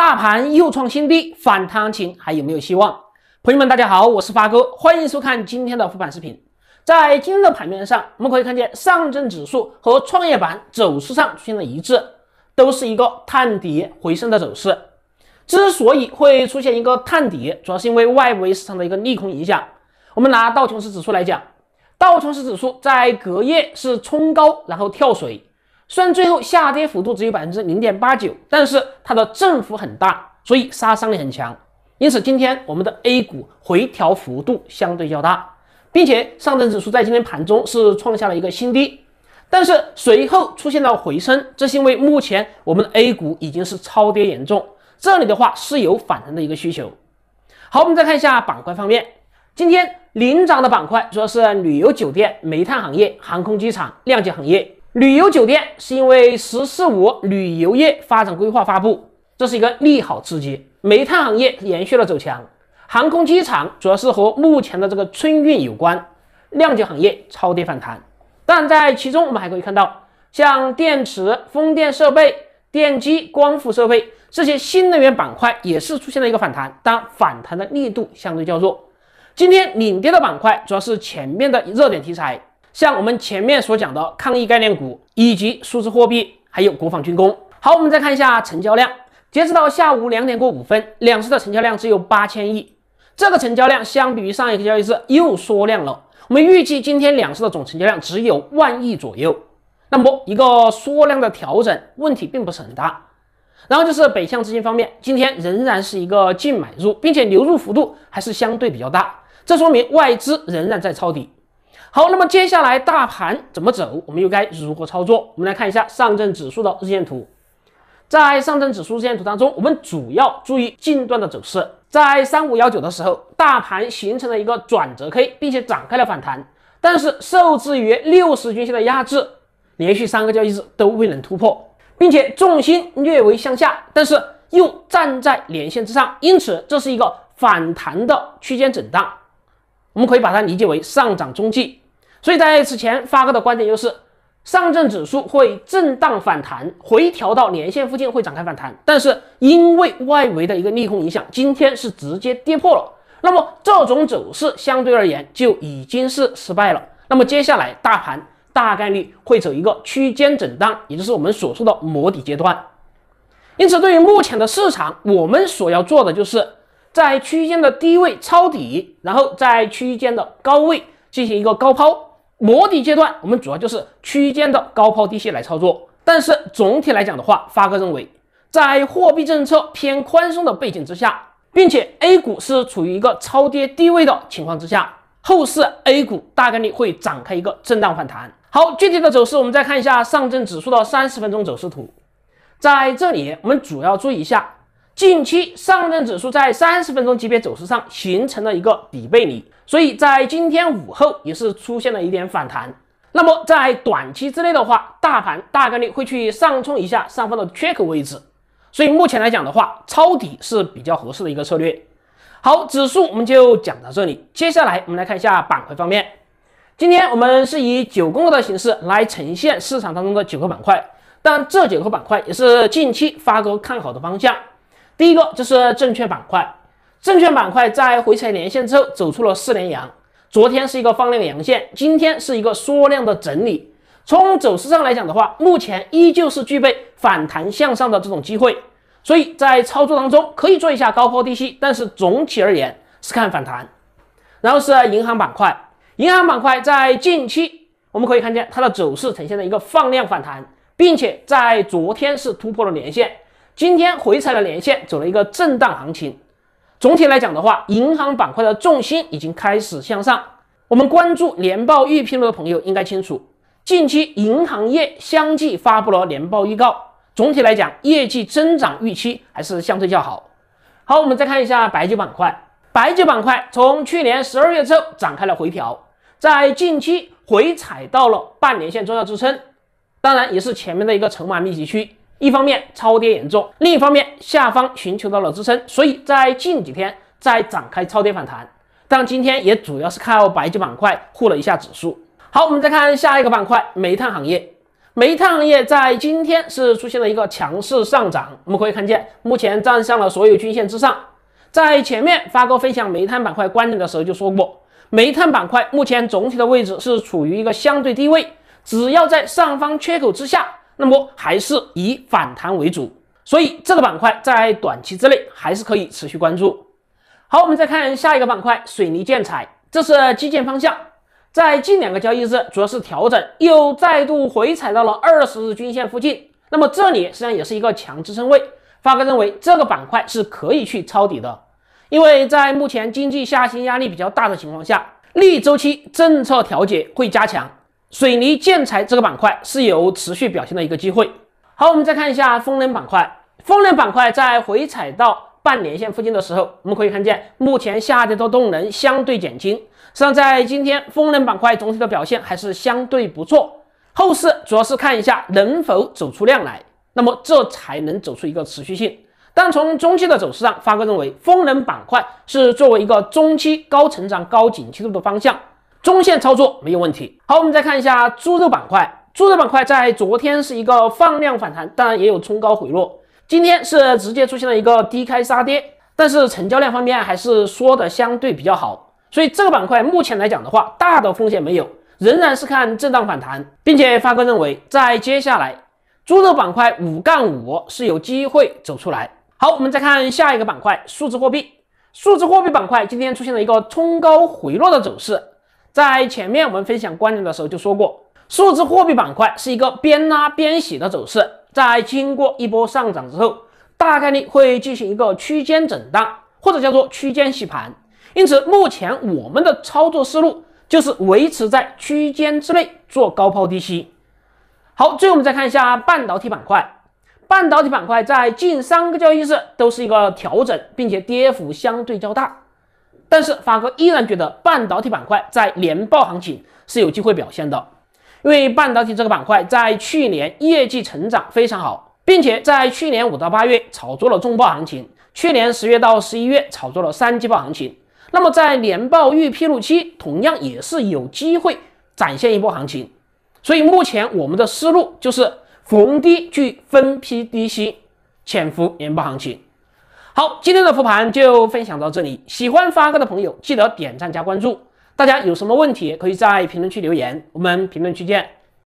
大盘又创新低，反弹行情还有没有希望？朋友们，大家好，我是发哥，欢迎收看今天的复盘视频。在今日的盘面上，我们可以看见上证指数和创业板走势上出现了一致，都是一个探底回升的走势。之所以会出现一个探底，主要是因为外围市场的一个利空影响。我们拿道琼斯指数来讲，道琼斯指数在隔夜是冲高，然后跳水。虽然最后下跌幅度只有百分之零点八九，但是它的振幅很大，所以杀伤力很强。因此，今天我们的 A 股回调幅度相对较大，并且上证指数在今天盘中是创下了一个新低，但是随后出现了回升，这是因为目前我们的 A 股已经是超跌严重，这里的话是有反弹的一个需求。好，我们再看一下板块方面，今天领涨的板块主要是旅游酒店、煤炭行业、航空机场、酿酒行业。旅游酒店是因为“十四五”旅游业发展规划发布，这是一个利好刺激。煤炭行业延续了走强，航空机场主要是和目前的这个春运有关。酿酒行业超跌反弹，但在其中我们还可以看到，像电池、风电设备、电机、光伏设备这些新能源板块也是出现了一个反弹，但反弹的力度相对较弱。今天领跌的板块主要是前面的热点题材。像我们前面所讲的抗疫概念股，以及数字货币，还有国防军工。好，我们再看一下成交量，截止到下午两点过五分，两市的成交量只有八千亿，这个成交量相比于上一个交易日又缩量了。我们预计今天两市的总成交量只有万亿左右，那么一个缩量的调整问题并不是很大。然后就是北向资金方面，今天仍然是一个净买入，并且流入幅度还是相对比较大，这说明外资仍然在抄底。好，那么接下来大盘怎么走？我们又该如何操作？我们来看一下上证指数的日线图。在上证指数日线图当中，我们主要注意近段的走势。在三五幺九的时候，大盘形成了一个转折 K，并且展开了反弹，但是受制于六十均线的压制，连续三个交易日都未能突破，并且重心略微向下，但是又站在连线之上，因此这是一个反弹的区间震荡。我们可以把它理解为上涨中继。所以在此前发哥的观点就是，上证指数会震荡反弹，回调到年线附近会展开反弹。但是因为外围的一个利空影响，今天是直接跌破了。那么这种走势相对而言就已经是失败了。那么接下来大盘大概率会走一个区间震荡，也就是我们所说的磨底阶段。因此对于目前的市场，我们所要做的就是在区间的低位抄底，然后在区间的高位进行一个高抛。模底阶段，我们主要就是区间的高抛低吸来操作。但是总体来讲的话，发哥认为，在货币政策偏宽松的背景之下，并且 A 股是处于一个超跌低位的情况之下，后市 A 股大概率会展开一个震荡反弹。好，具体的走势我们再看一下上证指数的三十分钟走势图，在这里我们主要注意一下，近期上证指数在三十分钟级别走势上形成了一个底背离。所以在今天午后也是出现了一点反弹。那么在短期之内的话，大盘大概率会去上冲一下上方的缺口位置。所以目前来讲的话，抄底是比较合适的一个策略。好，指数我们就讲到这里，接下来我们来看一下板块方面。今天我们是以九宫格的形式来呈现市场当中的九个板块，但这九个板块也是近期发哥看好的方向。第一个就是证券板块。证券板块在回踩连线之后走出了四连阳，昨天是一个放量阳线，今天是一个缩量的整理。从走势上来讲的话，目前依旧是具备反弹向上的这种机会，所以在操作当中可以做一下高抛低吸，但是总体而言是看反弹。然后是银行板块，银行板块在近期我们可以看见它的走势呈现了一个放量反弹，并且在昨天是突破了连线，今天回踩了连线，走了一个震荡行情。总体来讲的话，银行板块的重心已经开始向上。我们关注年报预披露的朋友应该清楚，近期银行业相继发布了年报预告，总体来讲，业绩增长预期还是相对较好。好，我们再看一下白酒板块，白酒板块从去年十二月之后展开了回调，在近期回踩到了半年线重要支撑，当然也是前面的一个筹码密集区。一方面超跌严重，另一方面下方寻求到了支撑，所以在近几天在展开超跌反弹。但今天也主要是靠白酒板块护了一下指数。好，我们再看下一个板块，煤炭行业。煤炭行业在今天是出现了一个强势上涨，我们可以看见目前站上了所有均线之上。在前面发哥分享煤炭板块观点的时候就说过，煤炭板块目前总体的位置是处于一个相对低位，只要在上方缺口之下。那么还是以反弹为主，所以这个板块在短期之内还是可以持续关注。好，我们再看下一个板块，水泥建材，这是基建方向，在近两个交易日主要是调整，又再度回踩到了二十日均线附近，那么这里实际上也是一个强支撑位。发哥认为这个板块是可以去抄底的，因为在目前经济下行压力比较大的情况下，逆周期政策调节会加强。水泥建材这个板块是有持续表现的一个机会。好，我们再看一下风能板块。风能板块在回踩到半年线附近的时候，我们可以看见目前下跌的动能相对减轻。实际上，在今天风能板块总体的表现还是相对不错。后市主要是看一下能否走出量来，那么这才能走出一个持续性。但从中期的走势上，发哥认为风能板块是作为一个中期高成长、高景气度的方向。中线操作没有问题。好，我们再看一下猪肉板块。猪肉板块在昨天是一个放量反弹，当然也有冲高回落。今天是直接出现了一个低开杀跌，但是成交量方面还是缩的相对比较好。所以这个板块目前来讲的话，大的风险没有，仍然是看震荡反弹。并且发哥认为，在接下来猪肉板块五杠五是有机会走出来。好，我们再看下一个板块，数字货币。数字货币板块今天出现了一个冲高回落的走势。在前面我们分享观点的时候就说过，数字货币板块是一个边拉边洗的走势，在经过一波上涨之后，大概率会进行一个区间震荡，或者叫做区间洗盘。因此，目前我们的操作思路就是维持在区间之内做高抛低吸。好，最后我们再看一下半导体板块，半导体板块在近三个交易日都是一个调整，并且跌幅相对较大。但是，法哥依然觉得半导体板块在年报行情是有机会表现的，因为半导体这个板块在去年业绩成长非常好，并且在去年五到八月炒作了重报行情，去年十月到十一月炒作了三季报行情。那么在年报预披露期，同样也是有机会展现一波行情。所以目前我们的思路就是逢低去分批低吸，潜伏年报行情。好，今天的复盘就分享到这里。喜欢发哥的朋友，记得点赞加关注。大家有什么问题，可以在评论区留言。我们评论区见。